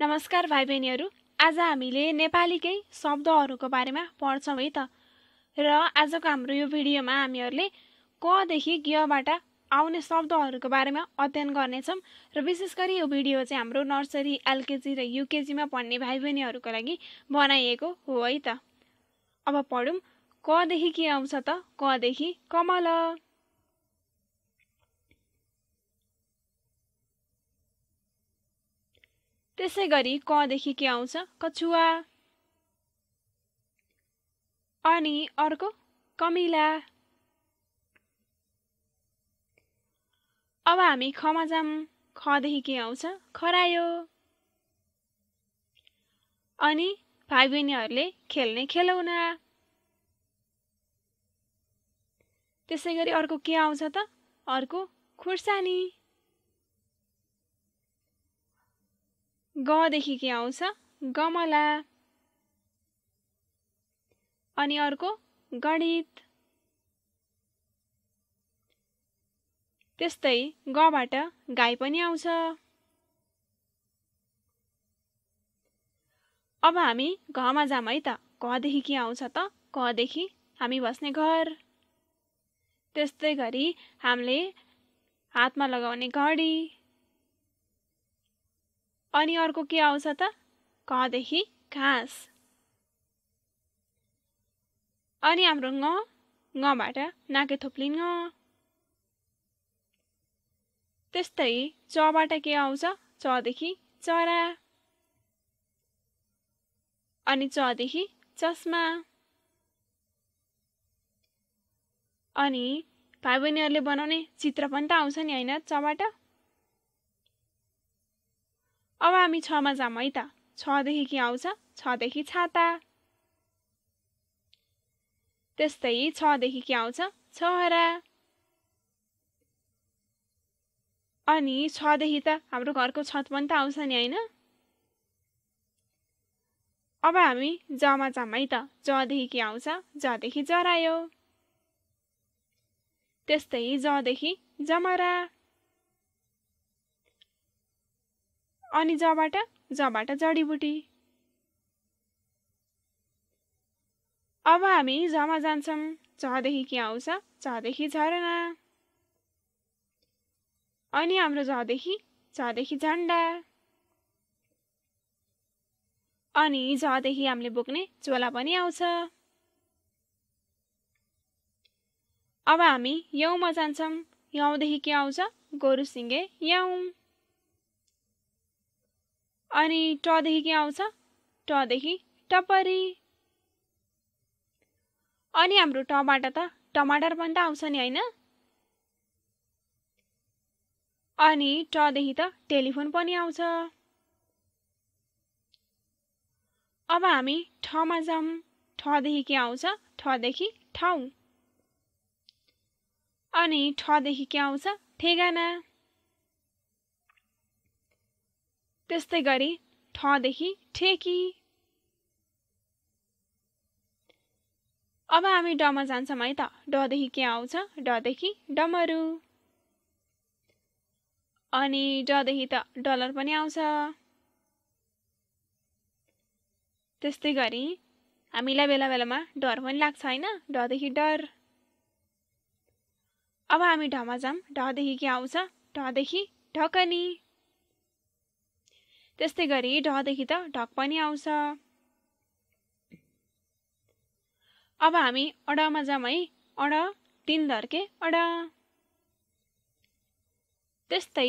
नमस्कार भाइ बहिनीहरू आज हामीले नेपालीकै शब्दहरूको बारेमा पढ्छौँ है त र आजको हाम्रो यो भिडियोमा हामीहरूले कदेखि गबाट आउने शब्दहरूको बारेमा अध्ययन गर्नेछौँ र विशेष गरी यो भिडियो चाहिँ हाम्रो नर्सरी एलकेजी र युकेजीमा पढ्ने भाइ बहिनीहरूको लागि बनाइएको हो है त अब पढौँ कदेखि के आउँछ त कदेखि कमल त्यसै गरी कदेखि के आउँछ कछुवा अनि अर्को कमिला अब हामी खमा जाऊँ खदेखि के आउँछ खरायो अनि भाइ बहिनीहरूले खेल्ने खेलौना त्यसै गरी अर्को के आउँछ त अर्को खुर्सानी गदेखि के आउँछ गमला अनि अर्को गणित त्यस्तै गबाट गाई पनि आउँछ अब हामी घमा जाम है त घदेखि के आउँछ त घदेखि हामी बस्ने घर त्यस्तै गरी हामीले हातमा लगाउने घडी अनि अर्को के आउँछ त कदेखि घाँस अनि हाम्रो ङ ङबाट नाके थोप्लिन् ङ त्यस्तै चबाट के आउँछ चदेखि चरा अनि चदेखि चस्मा अनि भाइ बहिनीहरूले बनाउने चित्र पनि त आउँछ नि होइन चबाट अब हामी छमा जाम है त छदेखि के आउँछ छदेखि छाता त्यस्तै छदेखि के आउँछ छहरा अनि छदेखि त हाम्रो घरको छत पनि त आउँछ नि होइन अब हामी जमा जाम है त जदेखि के आउँछ जदेखि जरायो त्यस्तै जदेखि जमरा अनि जबाट जबाट जडीबुटी अब हामी जमा जान्छौँ झदेखि के आउँछ झदेखि झरना अनि हाम्रो झदेखि झदेखि झन्डा अनि झदेखि हामीले बोक्ने चोला पनि आउँछ अब हामी यौमा जान्छौँ यौदेखि के आउँछ गोरु सिङ्गे यौँ अनि टदेखि के आउँछ टदेखि टपरी अनि हाम्रो टमाटर त टमाटर पनि त आउँछ नि होइन अनि टदेखि त टेलिफोन पनि आउँछ अब हामी ठमा जाउँ ठदेखि के आउँछ ठदेखि ठाउँ अनि ठदेखि के आउँछ ठेगाना त्यस्तै गरी ठदेखि ठेकी अब हामी डमा जान्छौँ है त डदेखि के आउँछ डदेखि डमरु अनि डदेखि त डलर पनि आउँछ त्यस्तै गरी हामीलाई बेला बेलामा डर पनि लाग्छ होइन डदेखि डर अब हामी ढमा जाऊँ ढदेखि के आउँछ ढदेखि ढकनी त्यस्तै गरी ढदेखि त ढक पनि आउँछ अब हामी अडामा जाउँ है अड तिन धर्के अड त्यस्तै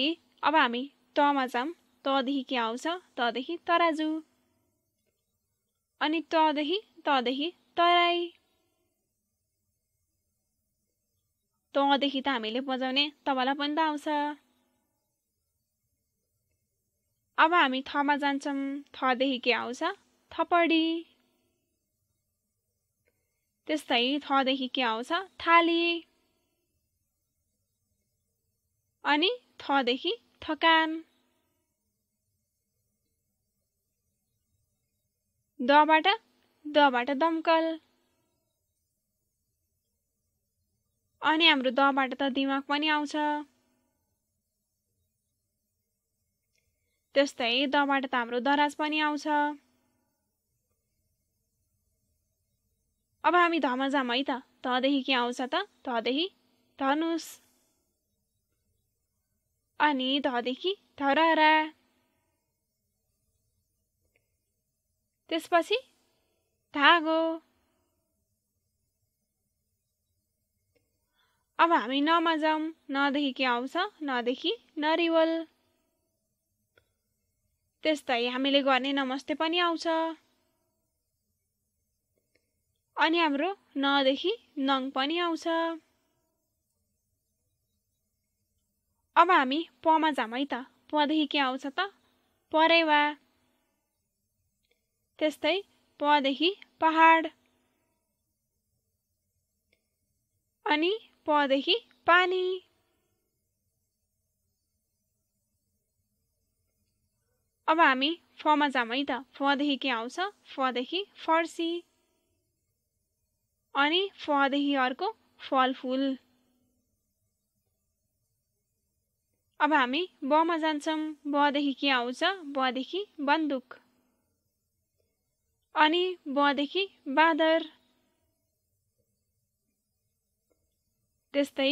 अब हामी तमा जाउँ तदेखि के आउँछ तदेखि तराजु अनि तदेखि तदेखि तराई तदेखि त हामीले बजाउने तबला पनि त आउँछ अब हामी थमा जान्छौँ थदेखि के आउँछ थपडी त्यस्तै थदेखि के आउँछ थाली अनि थदेखि थकान दबाट दबाट दमकल अनि हाम्रो दबाट त दिमाग पनि आउँछ त्यस्तै दबाट त हाम्रो दराज पनि आउँछ अब हामी धमा जाम है त धदेखि के आउँछ त धदेखि धनुष अनि धदेखि धरहरा त्यसपछि धागो अब हामी नमा जाउँ नदेखि के आउँछ नदेखि नरिवल त्यस्तै हामीले गर्ने नमस्ते पनि आउँछ अनि हाम्रो नदेखि नङ पनि आउँछ अब हामी पमा जामै है त पदेखि के आउँछ त परेवा त्यस्तै पदेखि पहाड अनि पदेखि पानी अब हामी फमा जाऊँ है त फदेखि के आउँछ फदेखि फर्सी अनि फदेखि अर्को फलफुल अब हामी बमा जान्छौँ बदेखि के आउँछ बदेखि बन्दुक अनि बदेखि बाँदर त्यस्तै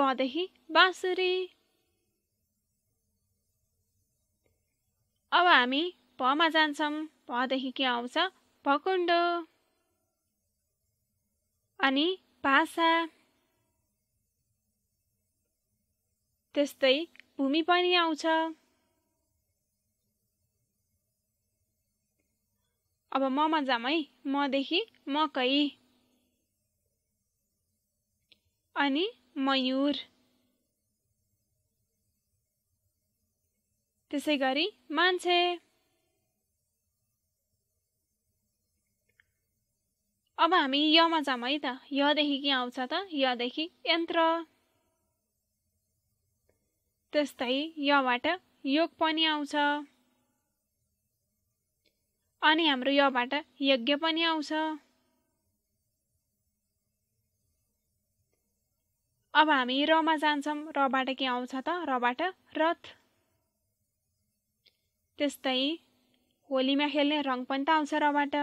बदेखि बाँसुरी अब हामी भमा जान्छौँ भदेखि के आउँछ भकुण्डो अनि भाषा त्यस्तै भूमि पनि आउँछ अब ममा जाम है मदेखि मकै अनि मयूर त्यसै गरी मान्छे अब हामी यमा जाऊँ है त यदेखि के आउँछ त यदेखि यन्त्र त्यस्तै यबाट योग पनि आउँछ अनि हाम्रो यबाट यज्ञ पनि आउँछ अब हामी रमा जान्छौँ रबाट के आउँछ त रबाट रथ त्यस्तै होलीमा खेल्ने रङ पनि त आउँछ रबाट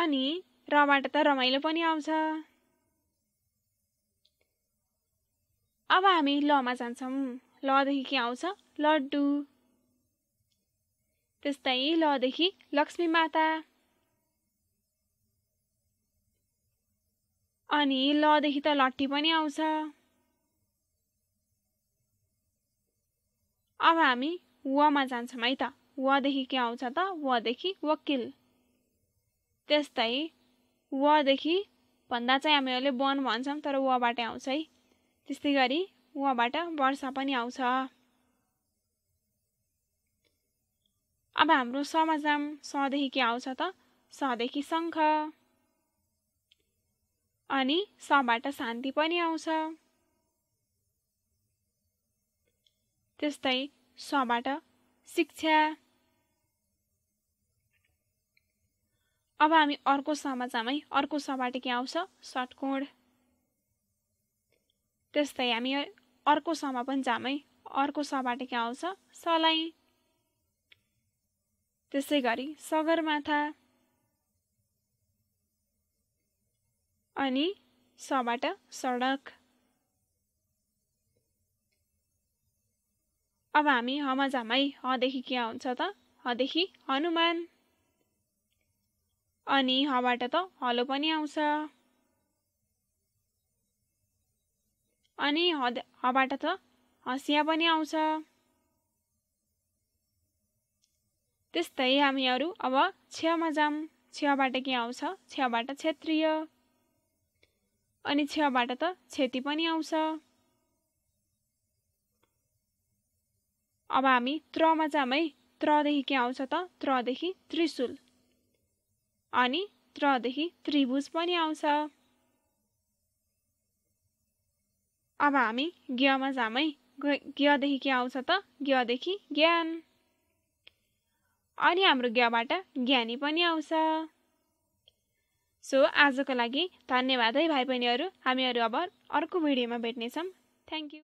अनि रबाट त रमाइलो पनि आउँछ अब हामी लमा जान्छौँ लदेखि के आउँछ लड्डु त्यस्तै लदेखि लक्ष्मी माता अनि लदेखि त लट्ठी पनि आउँछ अब हामी वमा जान्छौँ है त वदेखि के आउँछ त वदेखि वकिल त्यस्तै वदेखि भन्दा चाहिँ हामीहरूले वन भन्छौँ तर वबाटै आउँछ है त्यस्तै गरी वबाट वर्षा पनि आउँछ अब हाम्रो समा जाम सदेखि के आउँछ त सदेखि शङ्ख अनि सबाट शान्ति पनि आउँछ त्यस्तै सबाट शिक्षा अब हामी अर्को समा जामै अर्को सबाट के आउँछ सटकोड त्यस्तै हामी अर्को समा पनि जामै अर्को सबाट के आउँछ सलाई त्यसै गरी सगरमाथा अनि सबाट सडक अब हामी हमा झमाइ हदेखि के आउँछ त हदेखि हनुमान अनि हबाट त हलो पनि आउँछ अनि हद हबाट त हँसिया पनि आउँछ त्यस्तै हामीहरू अब छेउमा जाम छेउबाट के आउँछ छेउबाट क्षेत्रीय अनि छेउबाट त क्षति पनि आउँछ अब हामी त्रमा जाम है त्रदेखि के आउँछ त त्रदेखि त्रिशुल अनि त्रदेखि त्रिभुज पनि आउँछ अब हामी ज्ञमा जाम है ज्ञदेखि के आउँछ त ज्ञदेखि ज्ञान अनि हाम्रो ज्ञबाट ज्ञानी पनि आउँछ सो आजको लागि धन्यवाद है भाइ बहिनीहरू हामीहरू अब अर्को भिडियोमा भेट्नेछौँ थ्याङ्क यू